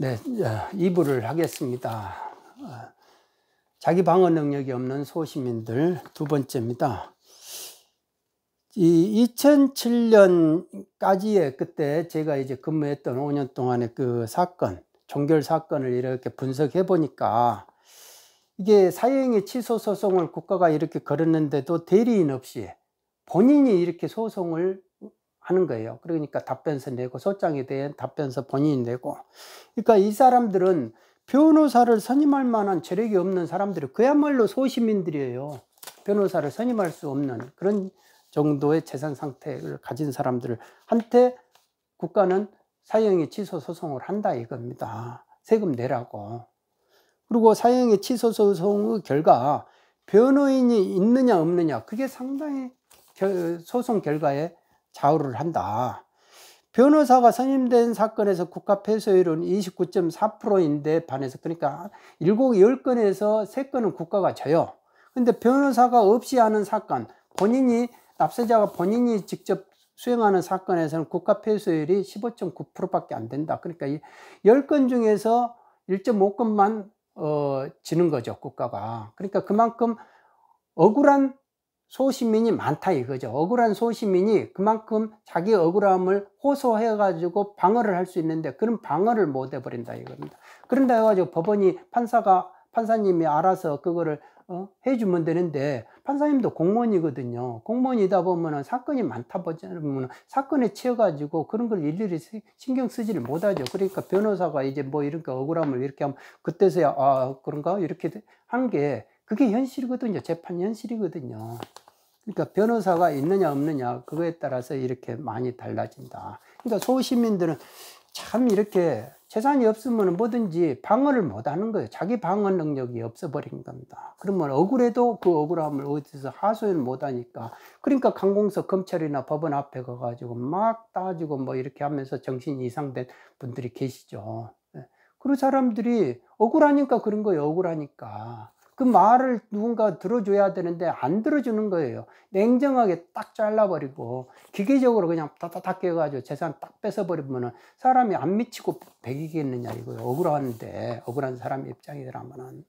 네, 어, 이부를 하겠습니다. 어, 자기 방어 능력이 없는 소시민들 두 번째입니다. 이 2007년까지의 그때 제가 이제 근무했던 5년 동안의 그 사건, 종결 사건을 이렇게 분석해 보니까 이게 사형의 취소 소송을 국가가 이렇게 걸었는데도 대리인 없이 본인이 이렇게 소송을 하는 거예요. 그러니까 답변서 내고 소장에 대한 답변서 본인이 내고. 그러니까 이 사람들은 변호사를 선임할 만한 재력이 없는 사람들이 그야말로 소시민들이에요. 변호사를 선임할 수 없는 그런 정도의 재산 상태를 가진 사람들을 한테 국가는 사형의 취소 소송을 한다 이겁니다. 세금 내라고. 그리고 사형의 취소 소송의 결과 변호인이 있느냐 없느냐 그게 상당히 소송 결과에 좌우를 한다. 변호사가 선임된 사건에서 국가 폐쇄율은 29.4%인데 반해서 그러니까 7, 10건에서 3건은 국가가 져요. 근데 변호사가 없이 하는 사건, 본인이 납세자가 본인이 직접 수행하는 사건에서는 국가 폐쇄율이 15.9%밖에 안 된다. 그러니까 10건 중에서 1.5건만 어, 지는 거죠, 국가가. 그러니까 그만큼 억울한 소시민이 많다 이거죠. 억울한 소시민이 그만큼 자기 억울함을 호소해가지고 방어를 할 수 있는데 그런 방어를 못 해버린다 이겁니다. 그런다 해가지고 법원이 판사가 판사님이 알아서 그거를 어? 해주면 되는데 판사님도 공무원이거든요. 공무원이다 보면은 사건이 많다 보면 사건에 치여가지고 그런 걸 일일이 신경 쓰지를 못하죠. 그러니까 변호사가 이제 뭐 이렇게 억울함을 이렇게 하면 그때서야 아 그런가 이렇게 한게 그게 현실이거든요. 재판 현실이거든요. 그러니까 변호사가 있느냐 없느냐 그거에 따라서 이렇게 많이 달라진다. 그러니까 소시민들은 참 이렇게 재산이 없으면 뭐든지 방어를 못 하는 거예요. 자기 방어 능력이 없어버린 겁니다. 그러면 억울해도 그 억울함을 어디서 하소연 못 하니까. 그러니까 강공석 검찰이나 법원 앞에 가가지고 막 따지고 뭐 이렇게 하면서 정신이 이상된 분들이 계시죠. 예. 그런 사람들이 억울하니까 그런 거예요. 억울하니까. 그 말을 누군가 들어줘야 되는데 안 들어주는 거예요. 냉정하게 딱 잘라버리고 기계적으로 그냥 따따닥 해가지고 재산 딱 뺏어버리면은 사람이 안 미치고 배기겠느냐 이거요 억울한데 억울한 사람 입장이라면은.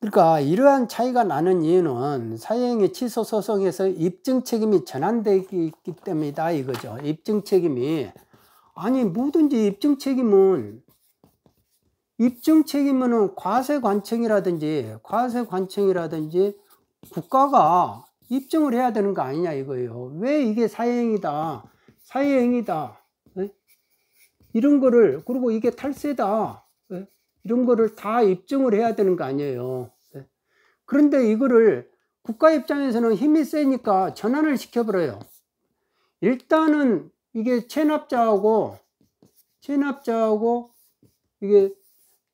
그러니까 이러한 차이가 나는 이유는 사형의 취소 소송에서 입증 책임이 전환되기 때문이다 이거죠. 입증 책임이 아니 뭐든지 입증 책임은 입증 책임은 과세 관청이라든지 과세 관청이라든지 국가가 입증을 해야 되는 거 아니냐 이거예요. 왜 이게 사행이다, 사행이다 네? 예? 이런 거를 그리고 이게 탈세다 네? 이런 거를 다 입증을 해야 되는 거 아니에요. 네? 그런데 이거를 국가 입장에서는 힘이 세니까 전환을 시켜버려요. 일단은 이게 체납자하고 체납자하고 이게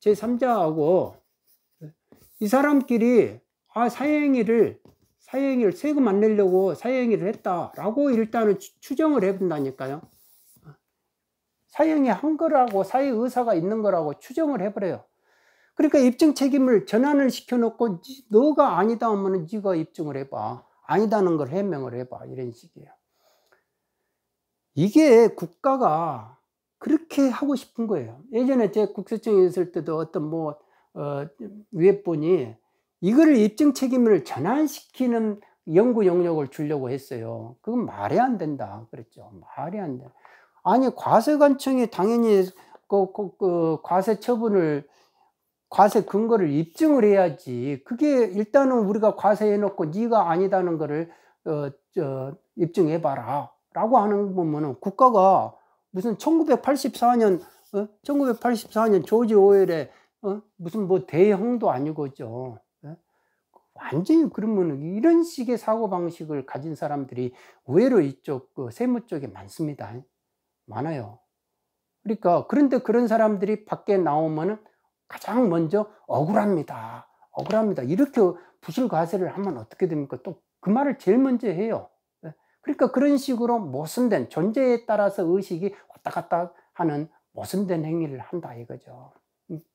제3자하고 이 사람끼리 아 사행위를 사행위를 세금 안 내려고 사행위를 했다라고 일단은 추정을 해본다니까요. 사형이 한 거라고 사의 의사가 있는 거라고 추정을 해버려요. 그러니까 입증 책임을 전환을 시켜놓고 너가 아니다 하면 네가 입증을 해봐. 아니다는 걸 해명을 해봐. 이런 식이에요. 이게 국가가 그렇게 하고 싶은 거예요. 예전에 제 국세청에 있을 때도 어떤 뭐, 어, 위에 분이 이거를 입증 책임을 전환시키는 연구 영역을 주려고 했어요. 그건 말이 안 된다. 그랬죠. 말이 안 돼. 아니, 과세관청이 당연히 그, 그, 그 과세 처분을 과세 근거를 입증을 해야지. 그게 일단은 우리가 과세해놓고 네가 아니다는 거를 어, 저, 입증해봐라. 라고 하는 거면은 국가가 무슨 1984년 어? 1984년 조지 오웰의 어? 무슨 뭐 대형도 아니고죠. 어? 완전히 그러면 이런 식의 사고 방식을 가진 사람들이 의외로 이쪽 그 세무 쪽에 많습니다. 많아요. 그러니까 그런데 그런 사람들이 밖에 나오면은 가장 먼저 억울합니다. 억울합니다. 이렇게 부실 과세를 하면 어떻게 됩니까? 또 그 말을 제일 먼저 해요. 예? 그러니까 그런 식으로 모순된 존재에 따라서 의식이 왔다 갔다 하는 모순된 행위를 한다 이거죠.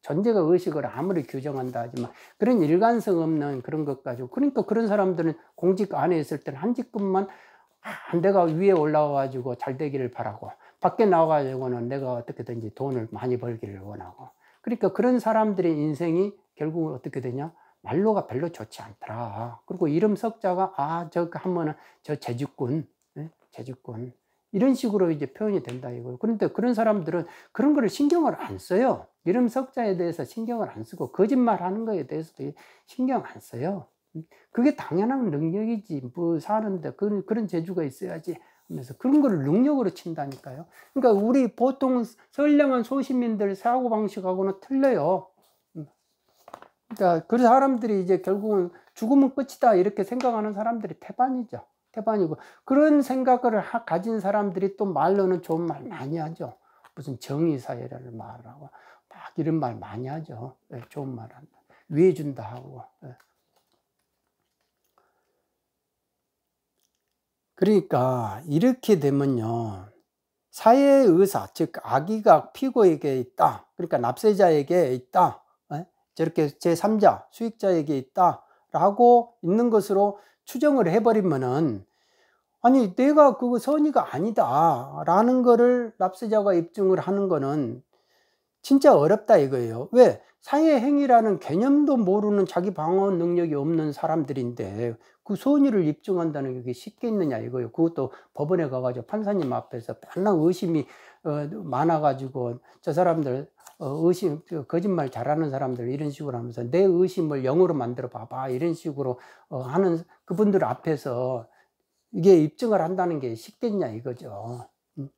존재가 음, 의식을 아무리 규정한다 하지만 그런 일관성 없는 그런 것 가지고 그러니까 그런 사람들은 공직 안에 있을 때는 한 직급만 안 내가 위에 올라와가지고 잘 되기를 바라고 밖에 나와가지고는 내가 어떻게든지 돈을 많이 벌기를 원하고 그러니까 그런 사람들의 인생이 결국은 어떻게 되냐 말로가 별로 좋지 않더라 그리고 이름 석자가 아저한번은저 그 재주꾼 예? 재주꾼 이런 식으로 이제 표현이 된다 이거예요. 그런데 그런 사람들은 그런 거를 신경을 안 써요. 이름 석자에 대해서 신경을 안 쓰고 거짓말 하는 거에 대해서도 신경 안 써요. 그게 당연한 능력이지. 뭐 사는데 그런, 그런 재주가 있어야지 하면서 그런 거를 능력으로 친다니까요. 그러니까 우리 보통 선량한 소시민들 사고방식하고는 틀려요. 그러니까 그 사람들이 이제 결국은 죽음은 끝이다 이렇게 생각하는 사람들이 태반이죠. 태반이고 그런 생각을 가진 사람들이 또 말로는 좋은 말 많이 하죠. 무슨 정의 사회라는 말을 하고 막 이런 말 많이 하죠. 네, 좋은 말 한다. 위해 준다 하고. 네. 그러니까 이렇게 되면요. 사회의 의사 즉 아기가 피고에게 있다. 그러니까 납세자에게 있다. 네? 저렇게 제3자 수익자에게 있다라고 있는 것으로 추정을 해버리면은 아니 내가 그거 선의가 아니다 라는 거를 납세자가 입증을 하는 거는 진짜 어렵다 이거예요 왜 사회행위라는 개념도 모르는 자기 방어 능력이 없는 사람들인데 그 선의를 입증한다는 게 쉽게 있느냐 이거예요 그것도 법원에 가가지고 판사님 앞에서 맨날 의심이 어, 많아가지고 저 사람들 어, 의심, 그 거짓말 잘하는 사람들 이런 식으로 하면서 내 의심을 영으로 만들어 봐봐 이런 식으로 어, 하는 그분들 앞에서 이게 입증을 한다는 게 쉽겠냐 이거죠. 음.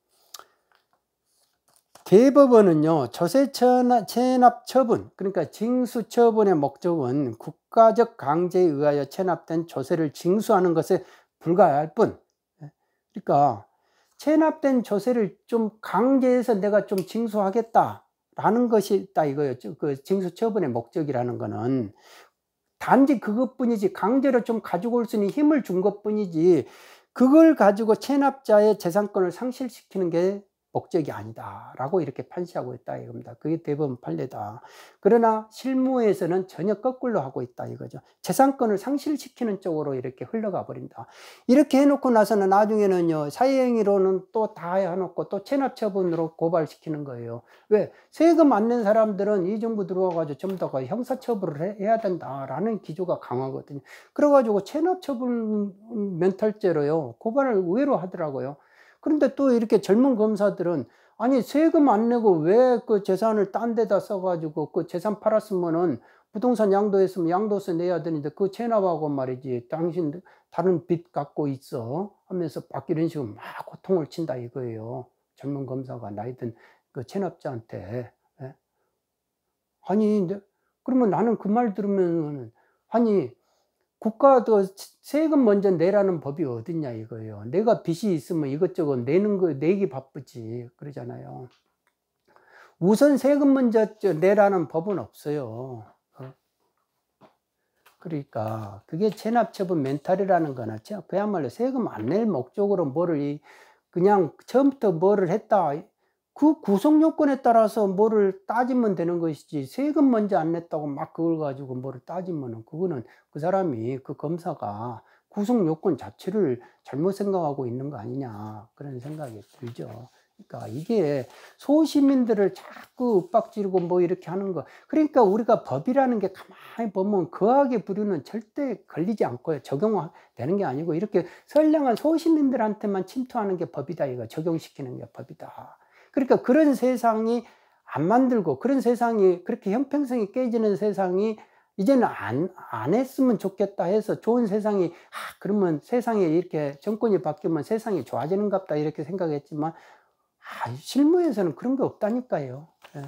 대법원은요, 조세 체납 처분, 그러니까 징수 처분의 목적은 국가적 강제에 의하여 체납된 조세를 징수하는 것에 불과할 뿐. 예. 그러니까 체납된 조세를 좀 강제해서 내가 좀 징수하겠다라는 것이 있다 이거였죠. 그 징수 처분의 목적이라는 거는 단지 그것뿐이지 강제로 좀 가지고 올 수 있는 힘을 준 것뿐이지 그걸 가지고 체납자의 재산권을 상실시키는 게 목적이 아니다라고 이렇게 판시하고 있다 이겁니다. 그게 대법원 판례다. 그러나 실무에서는 전혀 거꾸로 하고 있다 이거죠. 재산권을 상실시키는 쪽으로 이렇게 흘러가 버린다. 이렇게 해놓고 나서는 나중에는요 사회행위로는 또 다 해놓고 또 체납처분으로 고발시키는 거예요. 왜 세금 안 낸 사람들은 이 정부 들어와가지고 전부 다 그 형사처벌을 해야 된다라는 기조가 강하거든요. 그래가지고 체납처분 멘탈죄로요 고발을 의외로 하더라고요. 그런데 또 이렇게 젊은 검사들은 아니 세금 안 내고 왜 그 재산을 딴 데다 써가지고 그 재산 팔았으면은 부동산 양도했으면 양도세 내야 되는데 그 체납하고 말이지 당신 다른 빚 갖고 있어 하면서 박 이런 식으로 막 고통을 친다 이거예요 젊은 검사가 나이든 그 체납자한테 예? 아니 그러면 나는 그 말 들으면 아니 국가도 세금 먼저 내라는 법이 어딨냐 이거예요. 내가 빚이 있으면 이것저것 내는 거 내기 바쁘지 그러잖아요. 우선 세금 먼저 내라는 법은 없어요. 어? 그러니까 그게 체납처분 멘탈이라는 거나 그야말로 세금 안 낼 목적으로 뭐를 그냥 처음부터 뭐를 했다 그 구성 요건에 따라서 뭐를 따지면 되는 것이지 세금 먼저 안 냈다고 막 그걸 가지고 뭐를 따지면은 그거는 그 사람이 그 검사가 구성 요건 자체를 잘못 생각하고 있는 거 아니냐 그런 생각이 들죠. 그러니까 이게 소시민들을 자꾸 윽박지르고 뭐 이렇게 하는 거. 그러니까 우리가 법이라는 게 가만히 보면 거하게 부류는 절대 걸리지 않고요. 적용되는 게 아니고 이렇게 선량한 소시민들한테만 침투하는 게 법이다. 이거 적용시키는 게 법이다. 그러니까 그런 세상이 안 만들고 그런 세상이 그렇게 형평성이 깨지는 세상이 이제는 안, 안 했으면 좋겠다 해서 좋은 세상이, 아, 그러면 세상에 이렇게 정권이 바뀌면 세상이 좋아지는갑다 이렇게 생각했지만, 아, 실무에서는 그런 게 없다니까요. 예.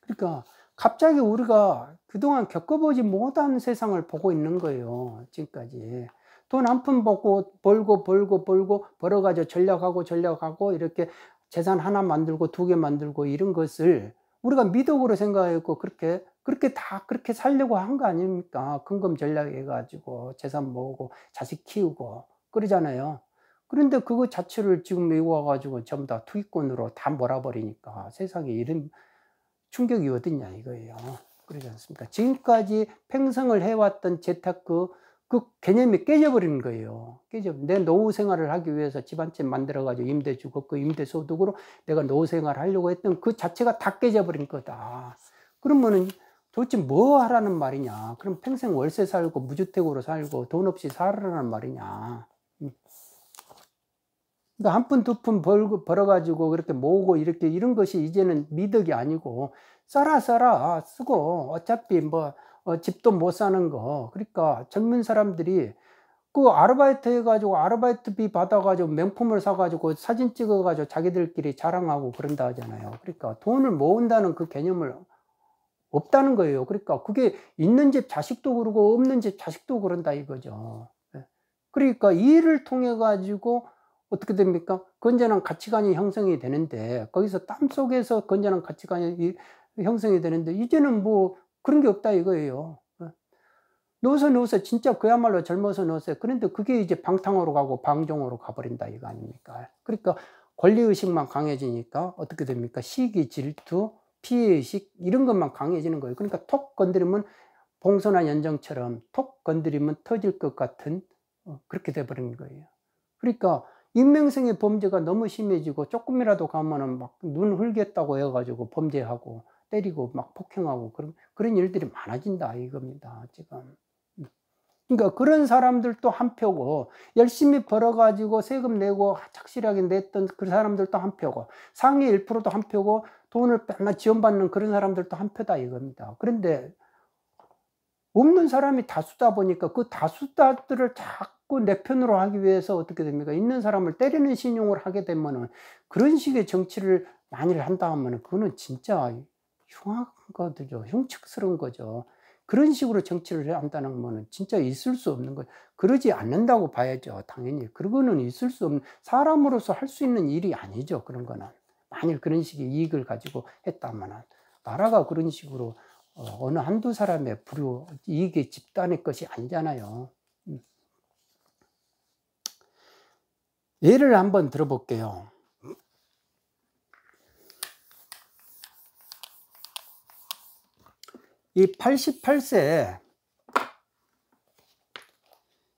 그러니까 갑자기 우리가 그동안 겪어보지 못한 세상을 보고 있는 거예요. 지금까지. 돈 한 푼 벌고, 벌고, 벌고, 벌고, 벌어가지고 전략하고, 전략하고, 이렇게 재산 하나 만들고 두 개 만들고 이런 것을 우리가 미덕으로 생각했고 그렇게 그렇게 다 그렇게 살려고 한 거 아닙니까? 근검 전략해 가지고 재산 모으고 자식 키우고 그러잖아요. 그런데 그거 자체를 지금 미국 가지고 전부 다 투기꾼으로 다 몰아버리니까 세상에 이런 충격이 어딨냐 이거예요. 그러지 않습니까? 지금까지 팽성을 해왔던 재테크 그 개념이 깨져버리는 거예요. 깨져. 내 노후 생활을 하기 위해서 집안집 만들어가지고 임대 주고 그 임대 소득으로 내가 노후 생활 하려고 했던 그 자체가 다 깨져버린 거다. 그러면은 도대체 뭐 하라는 말이냐. 그럼 평생 월세 살고 무주택으로 살고 돈 없이 살라는 말이냐. 음. 그러니까 한 푼, 두 푼 벌어가지고 그렇게 모으고 이렇게 이런 것이 이제는 미덕이 아니고 써라 써라 쓰고 어차피 뭐 어, 집도 못 사는 거. 그러니까 젊은 사람들이 그 아르바이트 해가지고 아르바이트비 받아가지고 명품을 사가지고 사진 찍어가지고 자기들끼리 자랑하고 그런다 하잖아요. 그러니까 돈을 모은다는 그 개념을 없다는 거예요. 그러니까 그게 있는 집 자식도 그러고 없는 집 자식도 그런다 이거죠. 예. 그러니까 일을 통해 가지고 어떻게 됩니까? 건전한 가치관이 형성이 되는데 거기서 땀 속에서 건전한 가치관이 형성이 되는데 이제는 뭐 그런 게 없다 이거예요. 어. 넣서넣서 진짜 그야말로 젊어서 넣었 그런데 그게 이제 방탕으로 가고 방종으로 가버린다 이거 아닙니까? 그러니까 권리의식만 강해지니까 어떻게 됩니까? 시기, 질투, 피해의식 이런 것만 강해지는 거예요. 그러니까 톡 건드리면 봉선화 연정처럼 톡 건드리면 터질 것 같은 어, 그렇게 돼버리 거예요. 그러니까 인명성의 범죄가 너무 심해지고 조금이라도 가면은 막눈 흘겠다고 해가지고 범죄하고 때리고 막 폭행하고 그런 그런 일들이 많아진다 이겁니다 지금. 그러니까 그런 사람들도 한 표고 열심히 벌어가지고 세금 내고 착실하게 냈던 그 사람들도 한 표고 상위 1%도 한 표고 돈을 맨날 지원받는 그런 사람들도 한 표다 이겁니다. 그런데 없는 사람이 다수다 보니까 그 다수다들을 자꾸 내 편으로 하기 위해서 어떻게 됩니까? 있는 사람을 때리는 신용을 하게 되면은 그런 식의 정치를 만일 한다 하면은 그거는 진짜 흉악한 거죠. 흉측스러운 거죠. 그런 식으로 정치를 한다는 거는 진짜 있을 수 없는 거예요. 그러지 않는다고 봐야죠. 당연히. 그거는 있을 수 없는, 사람으로서 할 수 있는 일이 아니죠. 그런 거는. 만일 그런 식의 이익을 가지고 했다면, 나라가 그런 식으로 어, 어느 한두 사람의 불효, 이익의 집단의 것이 아니잖아요. 음. 예를 한번 들어볼게요. 이 88세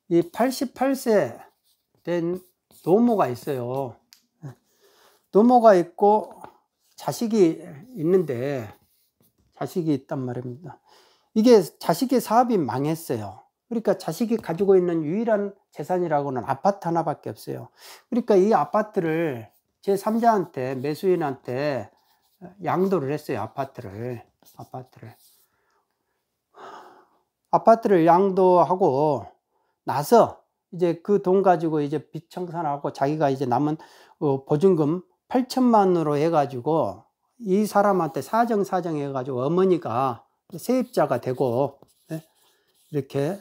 이 88세 된 노모가 있어요. 노모가 있고 자식이 있는데 자식이 있단 말입니다. 이게 자식의 사업이 망했어요. 그러니까 자식이 가지고 있는 유일한 재산이라고는 아파트 하나밖에 없어요. 그러니까 이 아파트를 제 3자한테 매수인한테 양도를 했어요. 아파트를 아파트를. 아파트를 양도하고 나서 이제 그 돈 가지고 이제 빚 청산하고 자기가 이제 남은 어, 보증금 8천만으로 해가지고 이 사람한테 사정사정 해가지고 어머니가 세입자가 되고 네? 이렇게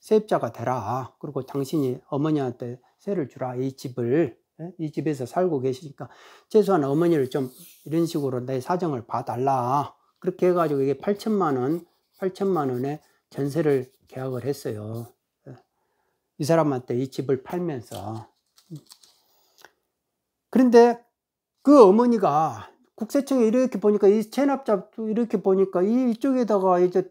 세입자가 되라 그리고 당신이 어머니한테 세를 주라 이 집을 네? 이 집에서 살고 계시니까 최소한 어머니를 좀 이런 식으로 내 사정을 봐달라 그렇게 해가지고 이게 8천만 원 8천만 원에 전세를 계약을 했어요. 이 사람한테 이 집을 팔면서. 그런데 그 어머니가 국세청에 이렇게 보니까 이 체납자 이렇게 보니까 이 이쪽에다가 이제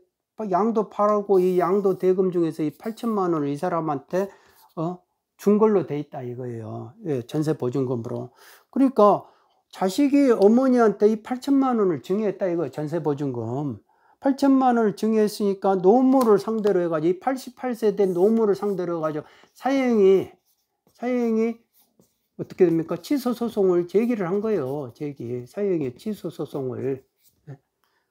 양도 팔고 이 양도 대금 중에서 이 8천만 원을 이 사람한테 어, 준 걸로 돼 있다 이거예요. 예, 전세 보증금으로. 그러니까 자식이 어머니한테 이 8천만 원을 증여했다 이거 전세 보증금. 8천만 을 증여했으니까 노무를 상대로 해가지고 88세 된 노무를 상대로 해가지고 사형이 사형이 어떻게 됩니까? 취소 소송을 제기를 한 거예요. 제기 사형의 취소 소송을. 예.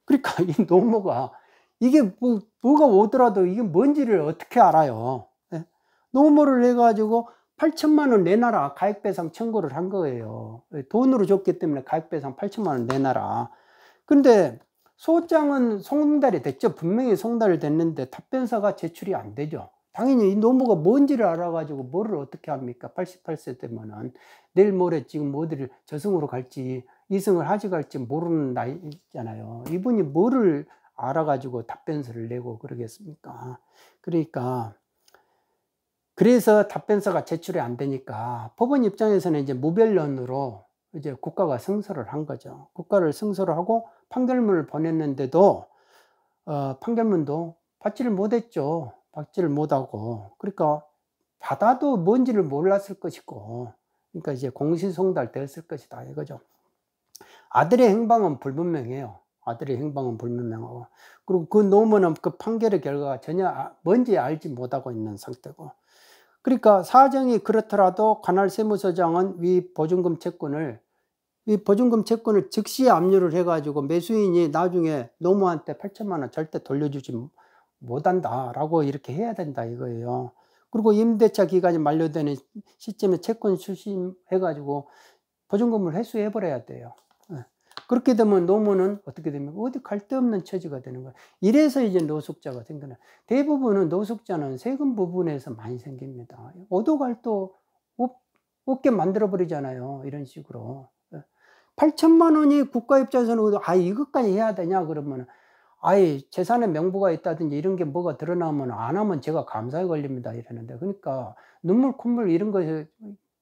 그러니까 이노무가 이게 뭐 뭐가 오더라도 이게 뭔지를 어떻게 알아요? 예. 노무를해 가지고 8천만 원 내놔라 가액배상 청구를 한 거예요. 돈으로 줬기 때문에 가액배상 8천만 원 내놔라. 근데 소장은 송달이 됐죠. 분명히 송달을 됐는데 답변서가 제출이 안 되죠. 당연히 이 노무가 뭔지를 알아가지고 뭐를 어떻게 합니까? 88세 때면은 내일 모레 지금 어디를 저승으로 갈지 이승을 하지 갈지 모르는 나이잖아요. 이분이 뭐를 알아가지고 답변서를 내고 그러겠습니까? 그러니까 그래서 답변서가 제출이 안 되니까 법원 입장에서는 이제 무변론으로 이제 국가가 승소를 한 거죠. 국가를 승소를 하고 판결문을 보냈는데도 어, 판결문도 받지를 못했죠. 받지를 못하고 그러니까 받아도 뭔지를 몰랐을 것이고 그러니까 이제 공신송달됐을 것이다 이거죠. 아들의 행방은 불분명해요. 아들의 행방은 불분명하고 그리고 그 노무는 그 판결의 결과가 전혀 아, 뭔지 알지 못하고 있는 상태고 그러니까 사정이 그렇더라도 관할 세무서장은 위 보증금 채권을 이 보증금 채권을 즉시 압류를 해가지고 매수인이 나중에 노무한테 8천만 원 절대 돌려주지 못한다라고 이렇게 해야 된다 이거예요. 그리고 임대차 기간이 만료되는 시점에 채권 수신해가지고 보증금을 회수해버려야 돼요. 예. 그렇게 되면 노무는 어떻게 됩니까? 어디 갈 데 없는 처지가 되는 거예요. 이래서 이제 노숙자가 생겨나. 대부분은 노숙자는 세금 부분에서 많이 생깁니다. 오도 갈도 없게 만들어버리잖아요. 이런 식으로. 8천만 원이 국가 입장에서는 아 이것까지 해야 되냐 그러면 아예 재산의 명부가 있다든지 이런 게 뭐가 드러나면 안 하면 제가 감사에 걸립니다 이러는데 그러니까 눈물 콧물 이런 거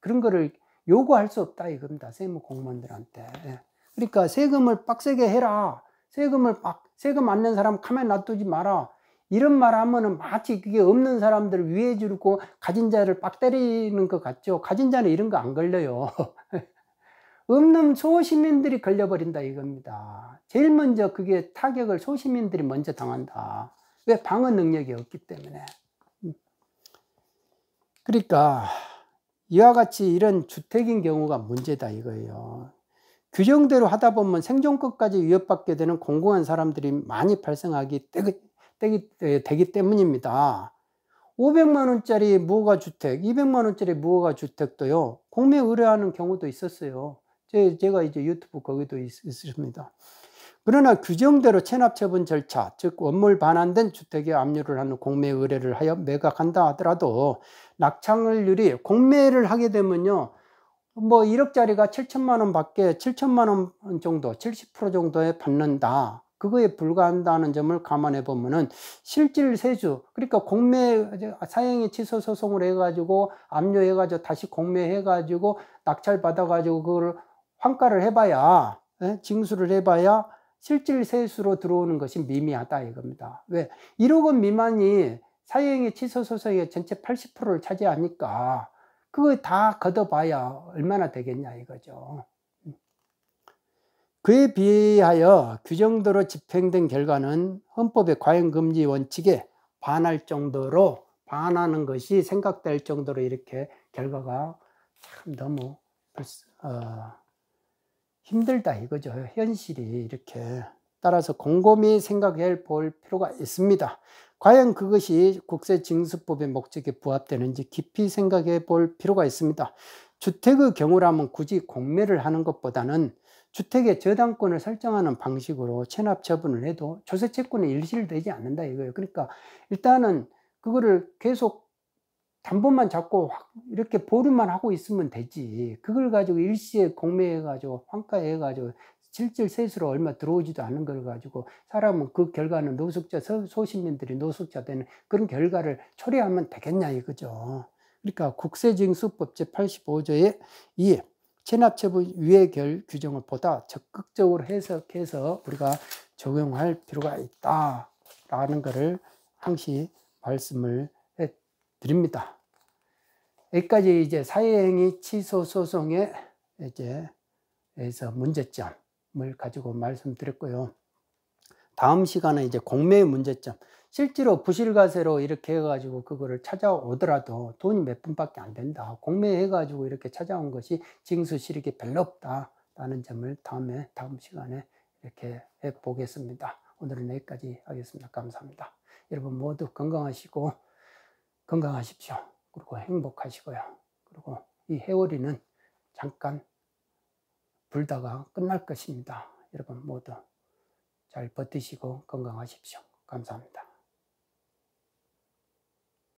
그런 거를 요구할 수 없다 이겁니다 세무 공무원들한테 예. 그러니까 세금을 빡세게 해라 세금을 막 세금 안 낸 사람 카메라 놔두지 마라 이런 말 하면은 마치 그게 없는 사람들을 위해 주고 가진 자를 빡 때리는 것 같죠. 가진 자는 이런 거 안 걸려요. 없는 소시민들이 걸려버린다 이겁니다. 제일 먼저 그게 타격을 소시민들이 먼저 당한다. 왜 방어 능력이 없기 때문에. 그러니까 이와 같이 이런 주택인 경우가 문제다 이거예요. 규정대로 하다 보면 생존권까지 위협받게 되는 공공한 사람들이 많이 발생하기 되기, 되기, 되기 때문입니다. 500만 원짜리 무허가 주택, 200만 원짜리 무허가 주택도요. 공매 의뢰하는 경우도 있었어요. 제가 이제 유튜브 거기도 있, 습니다 그러나 규정대로 체납처분 절차, 즉 원물 반환된 주택에 압류를 하는 공매 의뢰를 하여 매각한다 하더라도 낙창을률이 공매를 하게 되면요. 뭐 1억짜리가 7천만 원 밖에 7천만 원 정도, 70% 정도에 받는다. 그거에 불과한다는 점을 감안해 보면은 실질 세주 그러니까 공매 사형이 취소 소송을 해가지고 압류해가지고 다시 공매해가지고 낙찰 받아가지고 그걸 환가를 해봐야 예, 징수를 해봐야 실질 세수로 들어오는 것이 미미하다 이겁니다. 왜 1억 원 미만이 사형의 취소 소송의 전체 80%를 차지하니까 그거 다 걷어봐야 얼마나 되겠냐 이거죠. 그에 비하여 규정대로 집행된 결과는 헌법의 과잉금지 원칙에 반할 정도로 반하는 것이 생각될 정도로 이렇게 결과가 참 너무 어, 힘들다 이거죠. 현실이 이렇게. 따라서 곰곰이 생각해 볼 필요가 있습니다. 과연 그것이 국세 징수법의 목적에 부합되는지 깊이 생각해 볼 필요가 있습니다. 주택의 경우라면 굳이 공매를 하는 것보다는 주택의 저당권을 설정하는 방식으로 체납 처분을 해도 조세 채권이 일실되지 않는다 이거예요. 그러니까 일단은 그거를 계속 단번만 잡고 확 이렇게 보름만 하고 있으면 되지. 그걸 가지고 일시에 공매해가지고 환가해가지고 실질 세수로 얼마 들어오지도 않은 걸 가지고 사람은 그 결과는 노숙자, 소시민들이 노숙자 되는 그런 결과를 초래하면 되겠냐 이거죠. 그러니까 국세징수법 제85조의 2. 체납체부 유예결 규정을 보다 적극적으로 해석해서 우리가 적용할 필요가 있다라는 것을 항시 말씀을 드립니다. 여기까지 이제 사회행위 취소 소송에 이제 에서 문제점을 가지고 말씀드렸고요. 다음 시간에 이제 공매의 문제점. 실제로 부실가세로 이렇게 해가지고 그거를 찾아오더라도 돈이 몇 분밖에 안 된다. 공매해가지고 이렇게 찾아온 것이 징수실익이 별로 없다라는 점을 다음에 다음 시간에 이렇게 해보겠습니다. 오늘은 여기까지 하겠습니다. 감사합니다. 여러분 모두 건강하시고 건강하십시오. 그리고 행복하시고요. 그리고 이해월이는 잠깐 불다가 끝날 것입니다. 여러분 모두 잘 버티시고 건강하십시오. 감사합니다.